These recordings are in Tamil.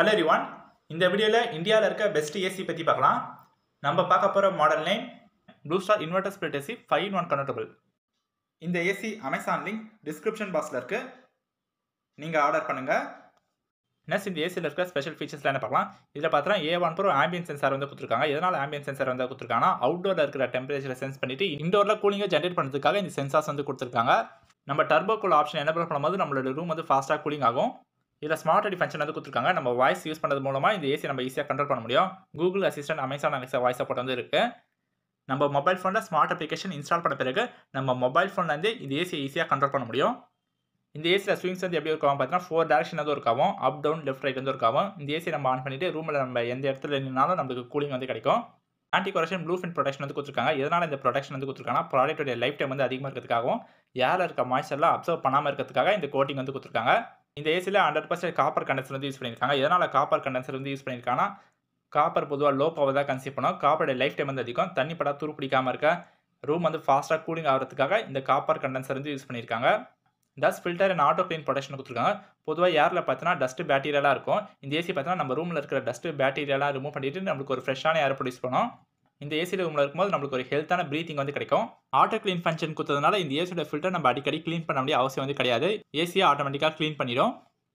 ஹலோ ரிவான் இந்த வீடியோவில் இந்தியாவில் இருக்க பெஸ்ட் ஏசி பற்றி பார்க்கலாம் நம்ம பார்க்க போகிற model name Blue Star inverter spirit AC five in one convertible இந்த ஏசி அமேசான் லிங்க் டிஸ்கிரிப்ஷன் பாக்ஸில் இருக்குது நீங்கள் ஆர்டர் பண்ணுங்கள் நெக்ஸ்ட் இந்த ஏசியில் இருக்க ஸ்பெஷல் ஃபீச்சர்ஸ்லாம் என்ன பார்க்கலாம் இதில் பார்த்தா A one pro ambient sensor வந்து கொடுத்துருக்காங்க எதனால் ஆம்பியன் சென்சார் வந்து கொடுத்துருக்காங்கன்னா அவுட்டோரில் இருக்கிற டெம்பரேச்சரில் சென்ஸ் பண்ணிவிட்டு இன்டோரில் கூலிங்கை ஜென்ரேட் பண்ணுறதுக்காக இந்த சென்சார்ஸ் வந்து கொடுத்துருக்காங்க நம்ம டர்போ கூல் ஆப்ஷன் என்ன பண்ணும்போது நம்மளோட ரூம் வந்து ஃபாஸ்ட்டாக கூலிங் ஆகும் இதில் ஸ்மார்ட் அடி ஃபங்க்ஷன் வந்து கொடுத்துருக்காங்க நம்ம வாய்ஸ் யூஸ் பண்ணுறது மூலமாக இந்த ஏசி நம்ம ஈஸியாக கண்ட்ரோல் பண்ண முடியும் Google Assistant Amazon Alexa voice support வந்து இருக்குது நம்ம மொபைல் ஃபோனில் ஸ்மார்ட் அப்ளிகேஷன் இன்ஸ்டால் பண்ண பிறகு நம்ம மொபைல் ஃபோன்லேருந்து இந்த ஏசியை ஈஸியாக கண்ட்ரோல் பண்ண முடியும் இந்த ஏசியில் ஸ்விங்ஸ் வந்து எப்படி இருக்காவும் பார்த்தீங்கன்னா ஃபோர் டேரக்ஷன் வந்து இருக்காவும் அப் டவுன் லெஃப்ட் ரைட் வந்து இருக்காவும் இந்த ஏசியை நம்ம ஆன் பண்ணிவிட்டு ரூமில் நம்ம எந்த இடத்துல நின்னாலும் நம்மளுக்கு கூலிங் வந்து கிடைக்கும் anti corrosion blue fin protection வந்து கொடுத்துருக்காங்க எதனால் இந்த ப்ரொடக்ஷன் வந்து கொடுத்துருக்காங்கன்னா ப்ராடக்ட்டோட லைஃப் டைம் வந்து அதிகமாக இருக்கிறதுக்காகவும் ஏரில் இருக்க மாய்ச்சர்லாம் அப்சர்வ் பண்ணாமல் இருக்கிறதுக்காக இந்த கோட்டிங் வந்து கொடுத்துருக்காங்க இந்த ஏசியில் ஹண்ட்ரட் பர்சன்ட் காப்பர் கண்டன்சர் வந்து யூஸ் பண்ணியிருக்காங்க எதனால் காப்பர் கண்டன்சர் வந்து யூஸ் பண்ணியிருக்காங்கன்னா காப்பர் பொதுவாக லோ பவர் தான் கன்சியூம் பண்ணோம் காப்பரோட லைஃப் டைம் வந்து அதிகம் தண்ணி படா துரு பிடிக்காமல் இருக்க ரூம் வந்து ஃபாஸ்ட்டாக கூலிங் ஆகிறதுக்காக இந்த காப்பர் கண்டன்சர் வந்து யூஸ் பண்ணியிருக்காங்க dust filter and auto clean protection கொடுத்துருக்காங்க பொதுவாக ஏரில் பார்த்தீங்கன்னா டஸ்ட் பேட்டீரியலாக இருக்கும் இந்த ஏசி பார்த்தீங்கன்னா நம்ம ரூமில் இருக்கிற டஸ்ட் பேட்டீரியலாக ரிமூவ் பண்ணிவிட்டு நம்மளுக்கு ஒரு ஃப்ரெஷ்ஷான ஏர் ப்ரொடியூஸ் பண்ணோம் இந்த ஏசியில் ரூமில் இருக்கும்போது நம்மளுக்கு ஒரு ஹெல்த்தான ப்ரீத்திங் வந்து கிடைக்கும் ஆட்டோ க்ளீன் ஃபங்க்ஷன் கொடுத்ததுனால இந்த ஏசியோட ஃபில்டர் நம்ம அடிக்கடி க்ளீன் பண்ண வேண்டிய அவசியம் வந்து கிடையாது ஏசியை ஆட்டோமேட்டிக்காக க்ளீன் பண்ணிடும்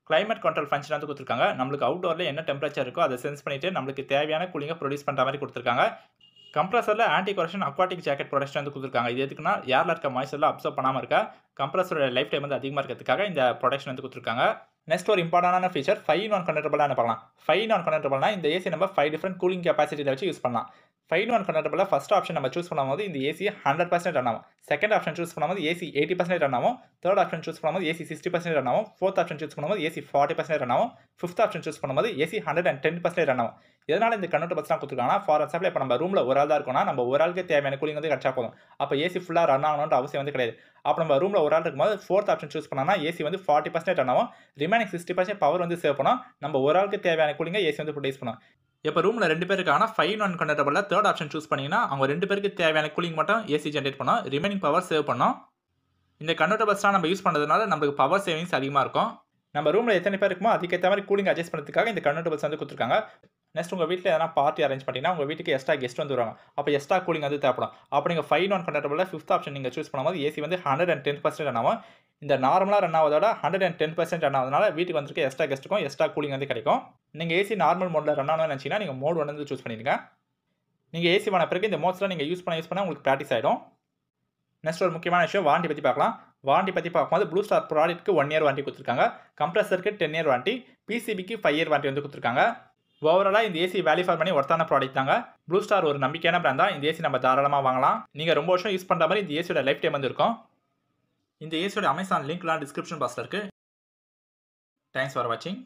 கிளைமேட் கண்ட்ரோல் ஃபங்க்ஷன் வந்து கொடுத்துருக்காங்க நம்மளுக்கு அவுட்டோரில் என்ன டெம்பரேச்சர் இருக்கோ அதை சென்ஸ் பண்ணிவிட்டு நம்மளுக்கு தேவையான கூலிங்கை ப்ரொடியூஸ் பண்ணுற மாதிரி கொடுத்துருக்காங்க கம்ப்ரஸரில் anti corrosion aquatic jacket protection வந்து கொடுத்துருக்காங்க இது எதுக்குன்னா ஏரில் இருக்க மாய்ச்சரில் அப்சர்வ் பண்ணாமல் இருக்க கம்ப்ரஸரோட லைஃப் டைம் வந்து அதிகமாக இருக்கிறதுக்காக இந்த ப்ரொடக்ஷன் வந்து கொடுத்துருக்காங்க நெக்ஸ்ட் ஒரு இம்பார்ட்டன்டான ஃபீச்சர் ஃபைவ் நான் கனெக்டபிளாக என்ன பண்ணலாம் ஃபைவ் நான் கனெக்டபிள்னா இந்த ஏசி நம்ம ஃபைவ் டிஃப்ரெண்ட் கூலிங் கெப்பாசிட்டியில் வச்சு யூஸ் பண்ணலாம் ஃபைன் ஒன் கன்வெர்டபிளில் ஃபஸ்ட் ஆப்ஷன் நம்ம சூஸ் பண்ணும்போது இந்த ஏசி ஹண்ட்ரட் பர்சன்ட் ரன் ஆகும் செகண்ட் ஆப்ஷன் சூஸ் பண்ணும்போது ஏசி எயிட்டி பர்சன்ட் ரன் ஆகும் தேர்ட் ஆப்ஷன் சூஸ் பண்ணும்போது ஏசி சிக்ஸ்டி பர்சன்ட் ரன் ஆகும் ஃபோர்த் ஆப்ஷன் சூஸ் பண்ணும்போது ஏசி ஃபார்ட்டி பர்சன்ட் ரன் ஆகும் ஃபிஃப்த் ஆப்ஷன் சூஸ் பண்ணும்போது AC hundred and ten percent run ஆகும் எதனால் இந்த கன்வெர்ட் பஸ்லாம் கொடுத்துருக்காங்கன்னா ஃபார் எக்ஸாம்பிள் இப்போ நம்ம ரூமில் ஒரு ஆள் தான் இருக்கோம்னா நம்ம ஒரு ஆளுக்கு தேவையான கூலிங் வந்து கிடச்சா போதும் அப்போ ஏசி ஃபுல்லாக ரன் ஆகணுன்ற அவசியம் வந்து கிடையாது அப்போ நம்ம ரூமில் ஒரு ஆள் இருக்கும்போது ஃபோர்த் ஆப்ஷன் சூஸ் பண்ணோம்னா ஏசி வந்து ஃபார்ட்டி பர்சன்ட் ரன் ஆகும் ரிமைனிங் சிக்ஸ்டி பர்சன்ட் பவர் வந்து சேவ் பண்ணோம் நம்ம ஒரு ஆளுக்கு தேவையான கூலிங்கை ஏசி வந்து ப்ரொடியூஸ் பண்ணுவோம் இப்போ ரூமில் ரெண்டு பேருக்கு இருக்காங்கன்னா ஃபைவ் ஒன் கண்டர்டபுளில் தேர்ட் ஆப்ஷன் சூஸ் பண்ணிங்கன்னா அவங்க ரெண்டு பேருக்கு தேவையான கூலிங் மட்டும் ஏசி ஜென்ரேட் பண்ணோம் ரிமைனிங் பவர் சேவ் பண்ணோம் இந்த கன்வெர்டபிள்ஸ்லாம் நம்ம யூஸ் பண்ணுறதுனால நமக்கு பவர் சேவிங்ஸ் அதிகமாக இருக்கும் நம்ம ரூமில் எத்தனை பேருக்குமோ அதுக்கேற்ற மாதிரி கூலிங் அட்ஜஸ்ட் பண்ணுறதுக்காக இந்த கன்வெர்டபிள்ஸ் வந்து கொடுத்துருக்காங்க நெக்ஸ்ட் உங்கள் வீட்டில் எதனா பார்ட்டி அரேஞ்ச் பண்ணிங்கன்னா உங்கள் வீட்டுக்கு எக்ஸ்ட்ரா கெஸ்ட் வந்து வருவாங்க அப்போ எக்ஸ்ட்ரா கூலிங் வந்து தேவைப்படும் அப்போ நீங்கள் ஃபைவ் நான் கண்டக்டபிளில் ஃபிஃப்த் ஆப்ஷன் நீங்கள் சூஸ் பண்ணும்போது ஏசி வந்து hundred and ten percent run ஆகும் இந்த நார்மலாக ரன் ஆவதோட hundred and ten percent run ஆகுதுனால வீட்டுக்கு வந்துருக்கு எக்ஸ்ட்ரா கெஸ்ட்டுக்கும் எக்ஸ்ட்ரா கூலிங் வந்து கிடைக்கும் நீங்கள் ஏசி நார்மல் மோடில் ரன் ஆனால் நினச்சிங்கன்னா நீங்கள் மோட் ஒன்று வந்து சூஸ் பண்ணிடுங்க நீங்கள் ஏசி பண்ண பிறகு இந்த மோட்ஸ்லாம் நீங்கள் யூஸ் பண்ண யூஸ் பண்ணால் உங்களுக்கு ப்ராக்டிஸ் ஆகிடும் நெக்ஸ்ட் ஒரு முக்கியமான விஷயம் வாரண்டி பற்றி பார்க்கலாம் வாரண்டி பற்றி பார்க்கும்போது ப்ளூ ஸ்டார் ப்ராடக்ட்டுக்கு ஒன் இயர் வாரண்டி கொடுத்துருக்காங்க கம்ப்ரஸருக்கு டென் இயர் வாரண்டி பிசிபிக்கு ஃபைவ் இயர் வாரண்டி வந்து கொடுத்துருக்காங்க ஓவராலாக இந்த ஏசி வேல்யூ ஃபார் பண்ணி ஒர்த்தான ப்ராடக்ட் தாங்க ப்ளூ ஸ்டார் ஒரு நம்பிக்கையான பிராண்ட் தான் இந்த ஏசி நம்ம தாராளமாக வாங்கலாம் நீங்கள் ரொம்ப வருஷம் யூஸ் பண்ணுற மாதிரி இந்த ஏசியோட லைஃப் டைம் வந்துருக்கும் இந்த ஏசியோட அமேசான் லிங்க்லாம் டிஸ்கிரிப்ஷன் பாக்ஸில் இருக்குது தேங்க்ஸ் ஃபார் வாட்சிங்